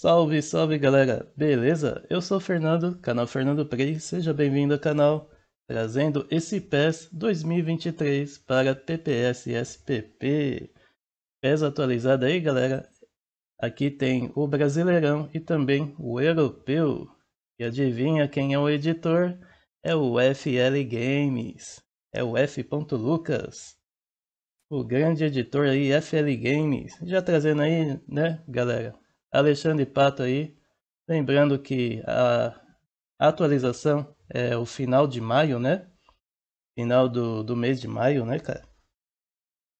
Salve, salve galera, beleza? Eu sou o Fernando, canal Fernando Prey, seja bem-vindo ao canal, trazendo esse PES 2023 para PPS SPP. PES atualizado aí galera, aqui tem o Brasileirão e também o Europeu. E adivinha quem é o editor? É o FL Games, é o F.Lucas o grande editor aí, FL Games, já trazendo aí, né, galera, Alexandre Pato aí. Lembrando que a atualização é o final de maio, né? Final do, do mês de maio, né, cara?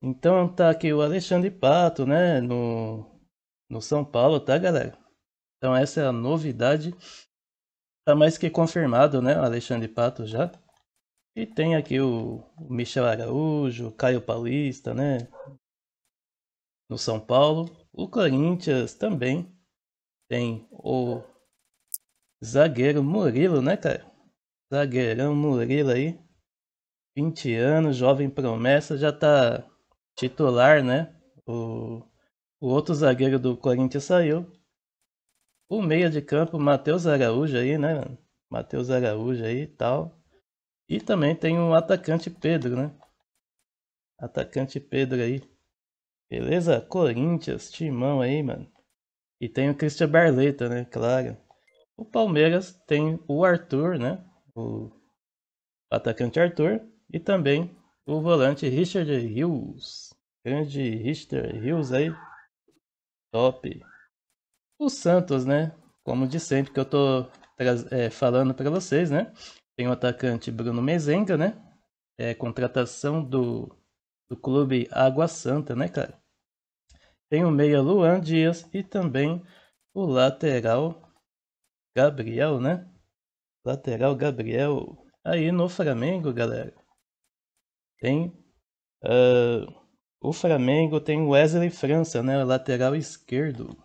Então tá aqui o Alexandre Pato, né? No, no São Paulo, tá, galera? Então essa é a novidade. Tá mais que confirmado, né? O Alexandre Pato já. E tem aqui o, Michel Araújo, o Caio Paulista, né? No São Paulo. O Corinthians também tem o zagueiro Murilo, né, cara? Zagueirão Murilo aí. 20 anos, jovem promessa, já tá titular, né? O, o outro zagueiro do Corinthians saiu. O meia de campo, Matheus Araújo aí, né? Matheus Araújo aí e tal. E também tem o atacante Pedro, né? Atacante Pedro aí, Beleza? Corinthians, timão aí, mano. E tem o Christian Barleta, né? Claro. O Palmeiras tem o Arthur, né? O atacante Arthur. E também o volante Richard hills Grande Richard hills aí. Top. O Santos, né? Como de sempre que eu tô é, falando para vocês, né? Tem o atacante Bruno Mezenga, né? É, contratação do, do clube Água Santa, né, cara? Tem o meia Luan Dias e também o lateral Gabriel, né? Lateral Gabriel. Aí no Flamengo, galera, tem uh, o Flamengo tem Wesley França, né? Lateral esquerdo.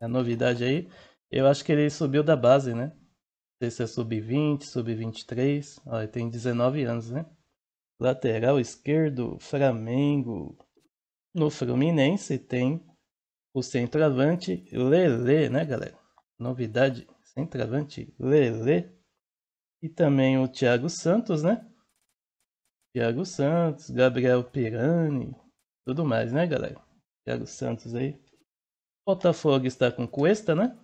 A é novidade aí, eu acho que ele subiu da base, né? Não sei se é sub-20, sub-23. Olha, tem 19 anos, né? Lateral esquerdo, Flamengo. No Fluminense tem o centroavante Lele, né, galera? Novidade, centroavante Lele. E também o Thiago Santos, né? Thiago Santos, Gabriel Pirani, tudo mais, né, galera? Thiago Santos aí. Botafogo está com Cuesta, né?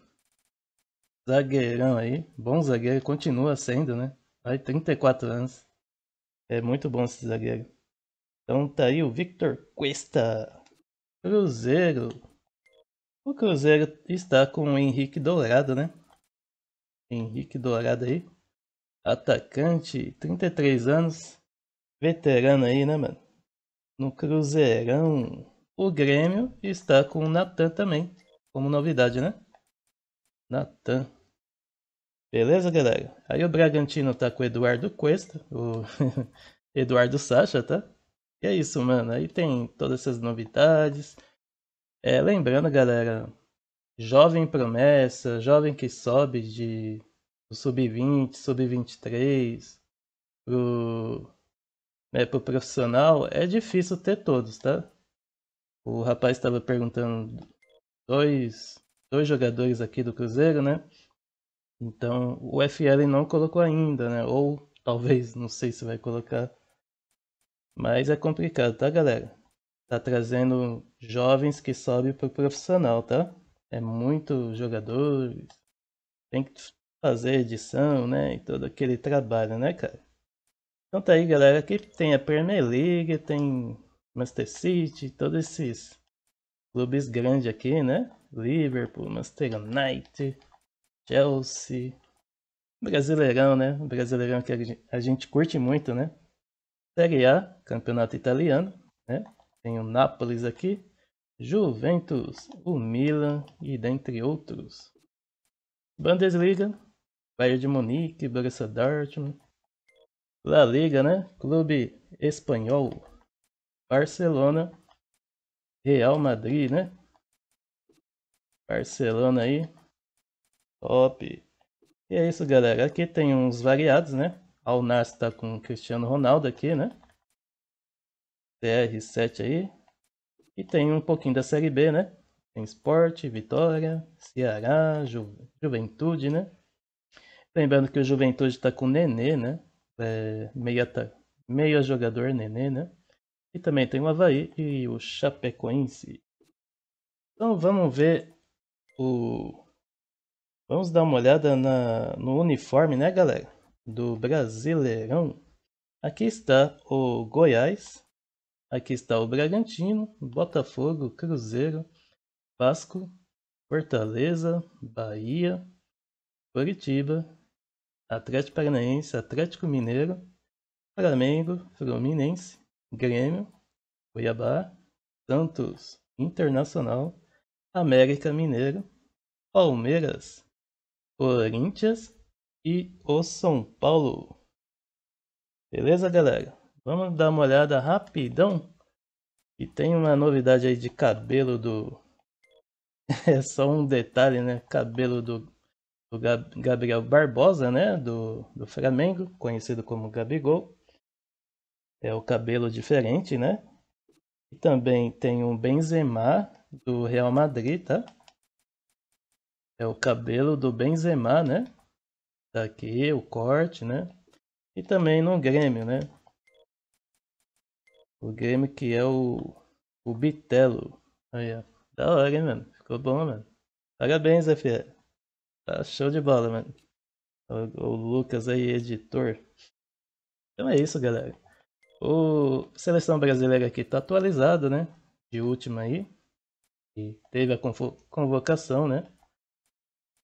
Zagueirão aí, bom zagueiro, continua sendo, né? Aí 34 anos. É muito bom esse zagueiro. Então tá aí o Victor Cuesta. Cruzeiro. O Cruzeiro está com o Henrique Dourado, né? Henrique Dourado aí. Atacante, 33 anos. Veterano aí, né, mano? No Cruzeirão. O Grêmio está com o Natan também. Como novidade, né? Natan. Beleza, galera? Aí o Bragantino tá com o Eduardo Cuesta. O Eduardo Sacha, tá? E é isso, mano. Aí tem todas essas novidades. É, lembrando, galera, jovem promessa, jovem que sobe de sub-20, sub-23, pro, né, pro profissional, é difícil ter todos, tá? O rapaz estava perguntando dois, dois jogadores aqui do Cruzeiro, né? Então o FL não colocou ainda, né? Ou talvez, não sei se vai colocar. Mas é complicado, tá, galera? Tá trazendo jovens que sobem pro profissional, tá? É muito jogador, tem que fazer edição, né? E todo aquele trabalho, né, cara? Então tá aí, galera. Aqui tem a Premier League, tem Manchester City, todos esses clubes grandes aqui, né? Liverpool, Manchester United, Chelsea. Brasileirão, né? Brasileirão que a gente curte muito, né? Série A, campeonato italiano, né? Tem o Nápoles aqui, Juventus, o Milan e dentre outros. Bundesliga, Bayern de Munique, Borussia Dortmund. La Liga, né? Clube Espanhol, Barcelona, Real Madrid, né? Barcelona aí. Top. E é isso, galera. Aqui tem uns variados, né? Al Nassr tá com o Cristiano Ronaldo aqui, né? CR7 aí. E tem um pouquinho da Série B, né? Tem Sport, Vitória, Ceará, Ju... Juventude, né? Lembrando que o Juventude tá com o Nenê, né? É, meia, meia jogador Nenê, né? E também tem o Havaí e o Chapecoense. Então vamos ver o. Vamos dar uma olhada na... no uniforme, né, galera? do Brasileirão. Aqui está o Goiás, aqui está o Bragantino, Botafogo, Cruzeiro, Vasco, Fortaleza, Bahia, Curitiba, Atlético Paranaense, Atlético Mineiro, Flamengo, Fluminense, Grêmio, Cuiabá, Santos, Internacional, América Mineiro, Palmeiras, Corinthians, e o São Paulo. Beleza, galera? Vamos dar uma olhada rapidão. E tem uma novidade aí de cabelo do... É só um detalhe, né? Cabelo do, do Gabriel Barbosa, né? Do... do Flamengo, conhecido como Gabigol. É o cabelo diferente, né? E também tem um Benzema do Real Madrid, tá? É o cabelo do Benzema, né? Aqui o corte, né? E também no Grêmio, né? O Grêmio que é o, o Bitelo. Aí, ó. Da hora, hein, mano? Ficou bom, mano. Parabéns, Zé Tá show de bola, mano. O, o Lucas aí, editor. Então é isso, galera. O Seleção Brasileira aqui tá atualizado, né? De última aí. E teve a convocação, né?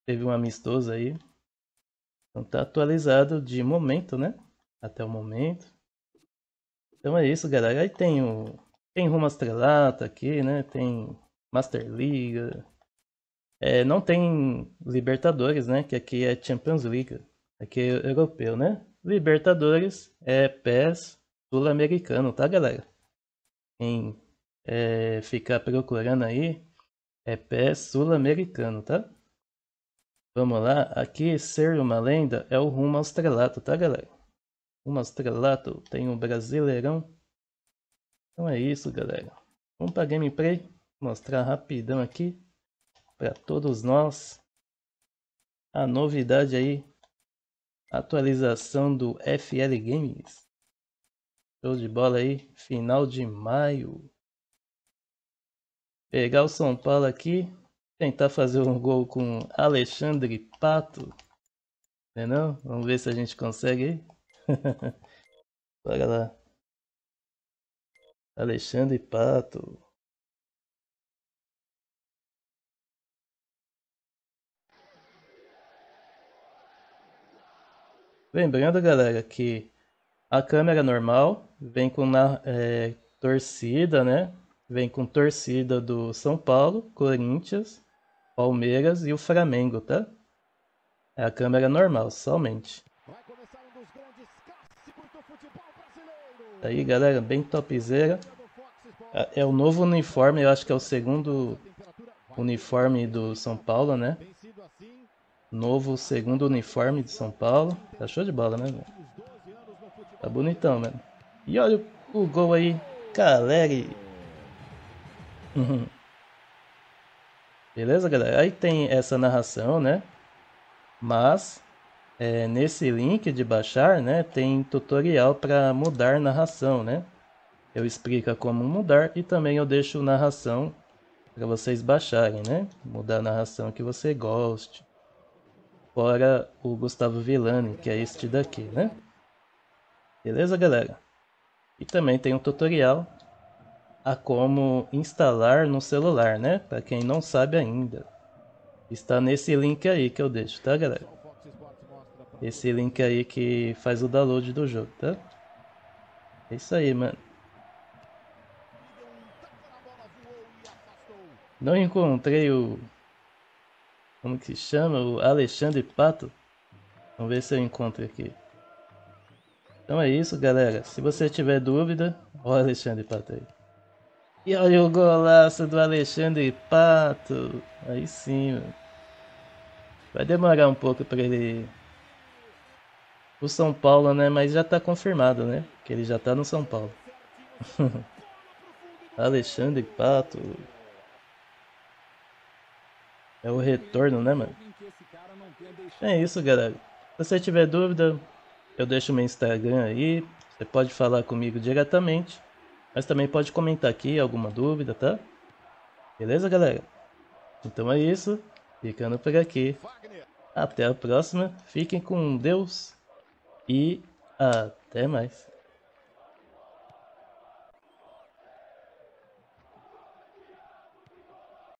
Teve um amistoso aí. Então tá atualizado de momento, né? Até o momento. Então é isso, galera. Aí tem o. Tem Rumo Astrelata aqui, né? Tem Master League. É, não tem Libertadores, né? Que aqui é Champions League. Aqui é europeu, né? Libertadores é PES sul-americano, tá, galera? Quem é, ficar procurando aí é PES sul-americano, tá? Vamos lá, aqui ser uma lenda é o rumo ao estrelato, tá galera? Rumo ao estrelato, tem um brasileirão. Então é isso galera. Vamos pra gameplay, mostrar rapidão aqui para todos nós. A novidade aí, atualização do FL Games. Show de bola aí, final de maio. Pegar o São Paulo aqui, tentar fazer um gol com Alexandre Pato. Não é não? Vamos ver se a gente consegue aí. Bora lá. Alexandre Pato. Lembrando, galera, que a câmera normal vem com na, é, torcida, né? Vem com torcida do São Paulo, Corinthians, Palmeiras e o Flamengo, tá? É a câmera normal, somente. aí, galera, bem topzera. É, é o novo uniforme, eu acho que é o segundo uniforme do São Paulo, né? Novo segundo uniforme de São Paulo. Tá show de bola, né, Tá bonitão, mano. Né? E olha o, gol aí, Caleri. Uhum. Beleza, galera? Aí tem essa narração, né? Mas é, nesse link de baixar, né, tem tutorial para mudar narração, né? Eu explico como mudar e também eu deixo narração para vocês baixarem, né? Mudar a narração que você goste. Fora o Gustavo Villani, que é este daqui, né? Beleza, galera? E também tem um tutorial a como instalar no celular, né? Para quem não sabe ainda. Está nesse link aí que eu deixo, tá, galera? Esse link aí que faz o download do jogo, tá? É isso aí, mano. Não encontrei o... Como que se chama? O Alexandre Pato. Vamos ver se eu encontro aqui. Então é isso, galera. Se você tiver dúvida, olha o Alexandre Pato aí. E olha o golaço do Alexandre Pato. Aí sim, mano. Vai demorar um pouco para ele. O São Paulo, né? Mas já tá confirmado, né? Que ele já tá no São Paulo. Alexandre Pato. É o retorno, né, mano? É isso, galera. Se você tiver dúvida, eu deixo meu Instagram aí. Você pode falar comigo diretamente. Mas também pode comentar aqui alguma dúvida, tá? Beleza, galera? Então é isso. Ficando por aqui. Até a próxima. Fiquem com Deus. E até mais.